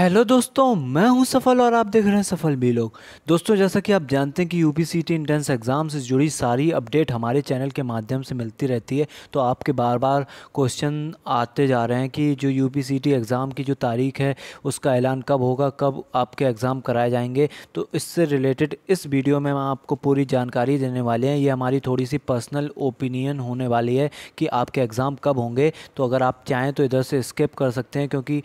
hello दोस्तों मैं हूं सफल और आप देख रहे हैं सफल भी लोग दोस्तों जैसा कि आप जानते हैं कि U P C T entrance exam से जुड़ी सारी अपडेट हमारे चैनल के माध्यम से मिलती रहती है तो आपके बार बार क्वेश्चन आते जा रहे हैं कि जो U P C T exam की जो तारीख है उसका ऐलान कब होगा कब आपके एग्ज़ाम कराए जाएंगे तो इससे रिलेटेड इस वीडियो में हम आपको पूरी जानकारी देने वाले हैं ये हमारी थोड़ी सी पर्सनल ओपिनियन होने वाली है कि आपके एग्ज़ाम कब होंगे तो अगर आप चाहें तो इधर से स्किप कर सकते हैं क्योंकि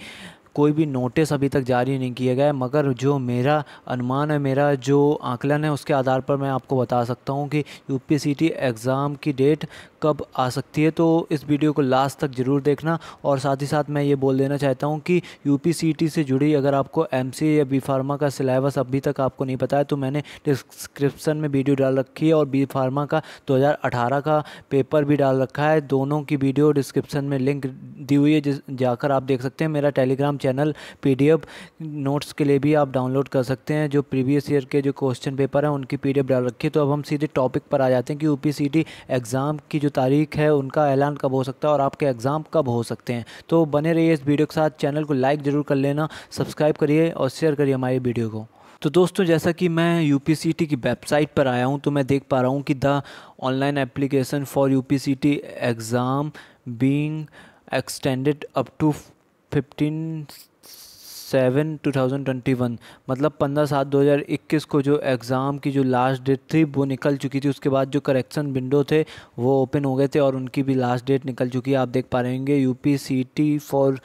कोई भी नोटिस अभी तक जारी नहीं किया गया है मगर जो मेरा अनुमान है मेरा जो आकलन है उसके आधार पर मैं आपको बता सकता हूँ कि यू एग्ज़ाम की डेट कब आ सकती है तो इस वीडियो को लास्ट तक ज़रूर देखना और साथ ही साथ मैं ये बोल देना चाहता हूँ कि यू से जुड़ी अगर आपको एम या बी फार्मा का सिलेबस अभी तक आपको नहीं पता है तो मैंने डिस्क्रिप्सन में वीडियो डाल रखी है और बी फार्मा का 2018 का पेपर भी डाल रखा है दोनों की वीडियो डिस्क्रिप्सन में लिंक दी हुई है जिस जाकर आप देख सकते हैं मेरा टेलीग्राम चैनल पीडीएफ नोट्स के लिए भी आप डाउनलोड कर सकते हैं जो प्रीवियस ईयर के जो क्वेश्चन पेपर हैं उनकी पी डाल रखी है तो अब हम सीधे टॉपिक पर आ जाते हैं कि यू एग्ज़ाम की जो तारीख है उनका ऐलान कब हो सकता है और आपके एग्ज़ाम कब हो सकते हैं तो बने रहिए इस वीडियो के साथ चैनल को लाइक ज़रूर कर लेना सब्सक्राइब करिए और शेयर करिए हमारी वीडियो को तो दोस्तों जैसा कि मैं यू की वेबसाइट पर आया हूँ तो मैं देख पा रहा हूँ कि the online application for U exam being extended up to fifteen seven two thousand twenty one मतलब पंद्रह सात दो हज़ार इक्कीस को जो एग्ज़ाम की जो लास्ट डेट थी वो निकल चुकी थी उसके बाद जो करेक्शन विंडो थे वो ओपन हो गए थे और उनकी भी लास्ट डेट निकल चुकी है आप देख पा रहे होंगे U P C T for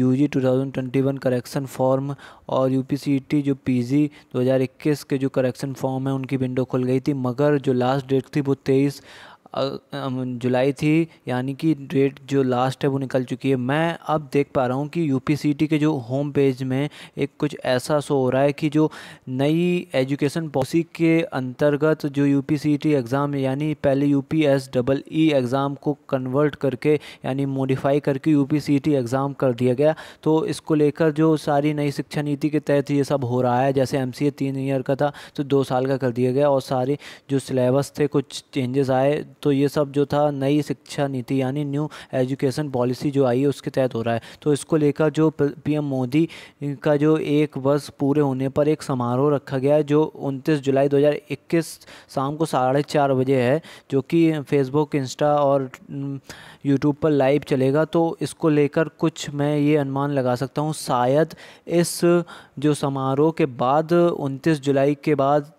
U G two thousand twenty one correction form और यू पी सी टी जो पी जी दो हज़ार इक्कीस के जो करेक्शन फॉर्म है उनकी विंडो खुल गई थी मगर जो लास्ट डेट थी वो तेईस जुलाई थी यानी कि डेट जो लास्ट है वो निकल चुकी है मैं अब देख पा रहा हूँ कि यू के जो होम पेज में एक कुछ ऐसा शो हो रहा है कि जो नई एजुकेशन पॉलिसी के अंतर्गत जो यू एग्ज़ाम यानी पहले यू डबल ई एग्ज़ाम को कन्वर्ट करके यानी मॉडिफाई करके यू एग्ज़ाम कर दिया गया तो इसको लेकर जो सारी नई शिक्षा नीति के तहत ये सब हो रहा है जैसे एम तीन ईयर का था तो दो साल का कर दिया गया और सारे जो सिलेबस थे कुछ चेंजेस आए तो तो ये सब जो था नई शिक्षा नीति यानी न्यू एजुकेशन पॉलिसी जो आई है उसके तहत हो रहा है तो इसको लेकर जो पीएम मोदी का जो एक वर्ष पूरे होने पर एक समारोह रखा गया है जो 29 जुलाई 2021 शाम को साढ़े चार बजे है जो कि फेसबुक इंस्टा और यूट्यूब पर लाइव चलेगा तो इसको लेकर कुछ मैं ये अनुमान लगा सकता हूँ शायद इस जो समारोह के बाद 29 जुलाई के बाद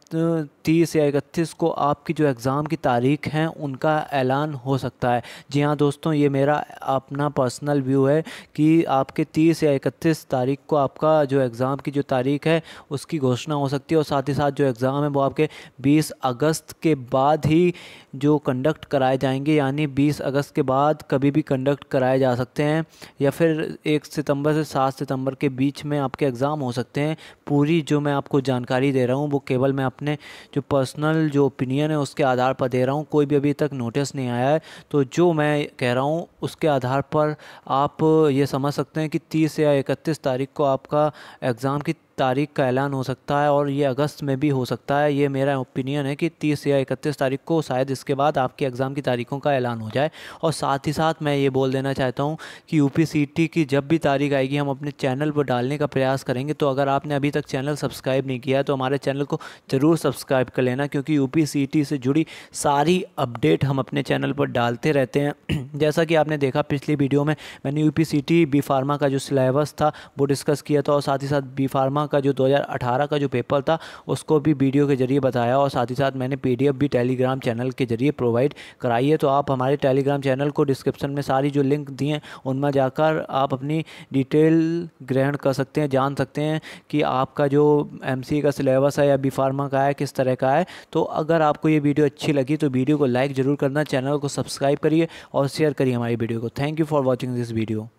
तीस या इकतीस को आपकी जो एग्ज़ाम की तारीख हैं उनका ऐलान हो सकता है जी हाँ दोस्तों ये मेरा अपना पर्सनल व्यू है कि आपके तीस या इकतीस तारीख को आपका जो एग्ज़ाम की जो तारीख है उसकी घोषणा हो सकती है और साथ ही साथ जो एग्ज़ाम है वो आपके बीस अगस्त के बाद ही जो कंडक्ट कराए जाएंगे यानी बीस अगस्त के बाद कभी भी कंडक्ट कराए जा सकते हैं या फिर एक सितंबर से सात सितंबर के बीच में आपके एग्ज़ाम हो सकते हैं पूरी जो मैं आपको जानकारी दे रहा हूँ वो केवल मैं अपने जो जो पर्सनल जो ओपिनियन है उसके आधार पर दे रहा हूँ कोई भी अभी तक नोटिस नहीं आया है तो जो मैं कह रहा हूँ उसके आधार पर आप ये समझ सकते हैं कि तीस या इकतीस तारीख को आपका एग्ज़ाम की तारीख का ऐलान हो सकता है और ये अगस्त में भी हो सकता है ये मेरा ओपिनियन है कि 30 या 31 तारीख को शायद इसके बाद आपके एग्ज़ाम की तारीखों का ऐलान हो जाए और साथ ही साथ मैं ये बोल देना चाहता हूँ कि यू की जब भी तारीख आएगी हम अपने चैनल पर डालने का प्रयास करेंगे तो अगर आपने अभी तक चैनल सब्सक्राइब नहीं किया तो हमारे चैनल को ज़रूर सब्सक्राइब कर लेना क्योंकि यू से जुड़ी सारी अपडेट हम अपने चैनल पर डालते रहते हैं जैसा कि आपने देखा पिछली वीडियो में मैंने यू बी फार्मा का जो सिलेबस था वो डिस्कस किया था और साथ ही साथ बी फार्मा का जो 2018 का जो पेपर था उसको भी वीडियो के जरिए बताया और साथ ही साथ मैंने पी भी टेलीग्राम चैनल के जरिए प्रोवाइड कराई है तो आप हमारे टेलीग्राम चैनल को डिस्क्रिप्शन में सारी जो लिंक दिए हैं उनमें जाकर आप अपनी डिटेल ग्रहण कर सकते हैं जान सकते हैं कि आपका जो एम का सिलेबस है या बी फार्मा का है किस तरह का है तो अगर आपको ये वीडियो अच्छी लगी तो वीडियो को लाइक ज़रूर करना चैनल को सब्सक्राइब करिए और शेयर करिए हमारी वीडियो को thank you for watching this video